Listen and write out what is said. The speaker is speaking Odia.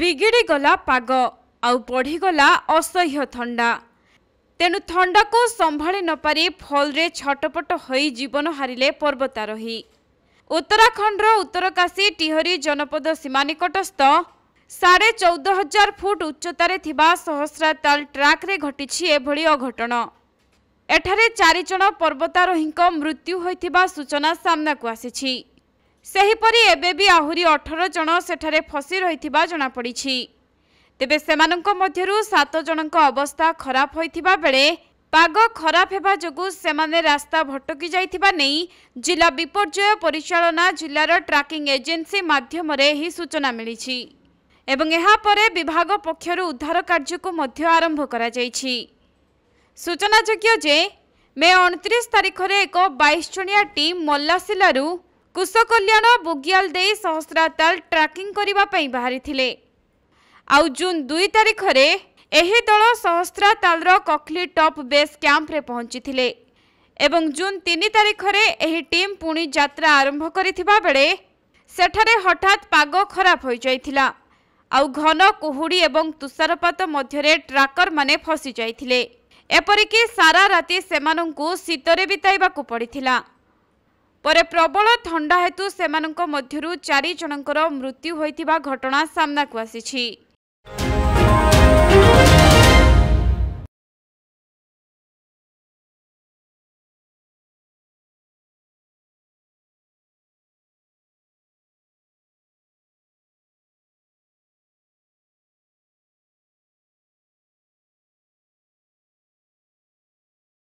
ବିଗିଡ଼ି ଗଲା ପାଗ ଆଉ ବଢ଼ିଗଲା ଅସହ୍ୟ ଥଣ୍ଡା ତେଣୁ ଥଣ୍ଡାକୁ ସମ୍ଭାଳି ନପାରି ଫଲରେ ଛଟପଟ ହୋଇ ଜୀବନ ହାରିଲେ ପର୍ବତାରୋହୀ ଉତ୍ତରାଖଣ୍ଡର ଉତ୍ତରକାଶୀ ଟିହରି ଜନପଦ ସୀମା ନିକଟସ୍ଥ ସାଢ଼େ ଚଉଦ ହଜାର ଫୁଟ ଉଚ୍ଚତାରେ ଥିବା ସହସ୍ରାତାଲ ଟ୍ରାକ୍ରେ ଘଟିଛି ଏଭଳି ଅଘଟଣ ଏଠାରେ ଚାରିଜଣ ପର୍ବତାରୋହୀଙ୍କ ମୃତ୍ୟୁ ହୋଇଥିବା ସୂଚନା ସାମ୍ନାକୁ ଆସିଛି ସେହିପରି ଏବେ ବି ଆହୁରି ଅଠର ଜଣ ସେଠାରେ ଫସି ରହିଥିବା ଜଣାପଡ଼ିଛି ତେବେ ସେମାନଙ୍କ ମଧ୍ୟରୁ ସାତ ଜଣଙ୍କ ଅବସ୍ଥା ଖରାପ ହୋଇଥିବା ବେଳେ ପାଗ ଖରାପ ହେବା ଯୋଗୁଁ ସେମାନେ ରାସ୍ତା ଭଟକି ଯାଇଥିବା ନେଇ ଜିଲ୍ଲା ବିପର୍ଯ୍ୟୟ ପରିଚାଳନା ଜିଲ୍ଲାର ଟ୍ରାକିଂ ଏଜେନ୍ସି ମାଧ୍ୟମରେ ଏହି ସୂଚନା ମିଳିଛି ଏବଂ ଏହାପରେ ବିଭାଗ ପକ୍ଷରୁ ଉଦ୍ଧାର କାର୍ଯ୍ୟକୁ ମଧ୍ୟ ଆରମ୍ଭ କରାଯାଇଛି ସୂଚନାଯୋଗ୍ୟ ଯେ ମେ ଅଣତିରିଶ ତାରିଖରେ ଏକ ବାଇଶ ଜଣିଆ ଟିମ୍ ମଲ୍ଲାସିଲାରୁ କୁଶକଲ୍ୟାଣ ବୁଗିଆଲ ଦେଇ ସହସ୍ରାତାଲ ଟ୍ରାକିଂ କରିବା ପାଇଁ ବାହାରିଥିଲେ ଆଉ ଜୁନ୍ ଦୁଇ ତାରିଖରେ ଏହି ଦଳ ସହସ୍ରାତାଲର କଖଲି ଟପ୍ ବେସ୍ କ୍ୟାମ୍ପରେ ପହଞ୍ଚିଥିଲେ ଏବଂ ଜୁନ୍ ତିନି ତାରିଖରେ ଏହି ଟିମ୍ ପୁଣି ଯାତ୍ରା ଆରମ୍ଭ କରିଥିବା ବେଳେ ସେଠାରେ ହଠାତ୍ ପାଗ ଖରାପ ହୋଇଯାଇଥିଲା ଆଉ ଘନ କୁହୁଡ଼ି ଏବଂ ତୁଷାରପାତ ମଧ୍ୟରେ ଟ୍ରାକରମାନେ ଫସିଯାଇଥିଲେ ଏପରିକି ସାରା ରାତି ସେମାନଙ୍କୁ ଶୀତରେ ବିତାଇବାକୁ ପଡ଼ିଥିଲା ପରେ ପ୍ରବଳ ଥଣ୍ଡା ହେତୁ ସେମାନଙ୍କ ମଧ୍ୟରୁ ଚାରି ଜଣଙ୍କର ମୃତ୍ୟୁ ହୋଇଥିବା ଘଟଣା ସାମ୍ନାକୁ ଆସିଛି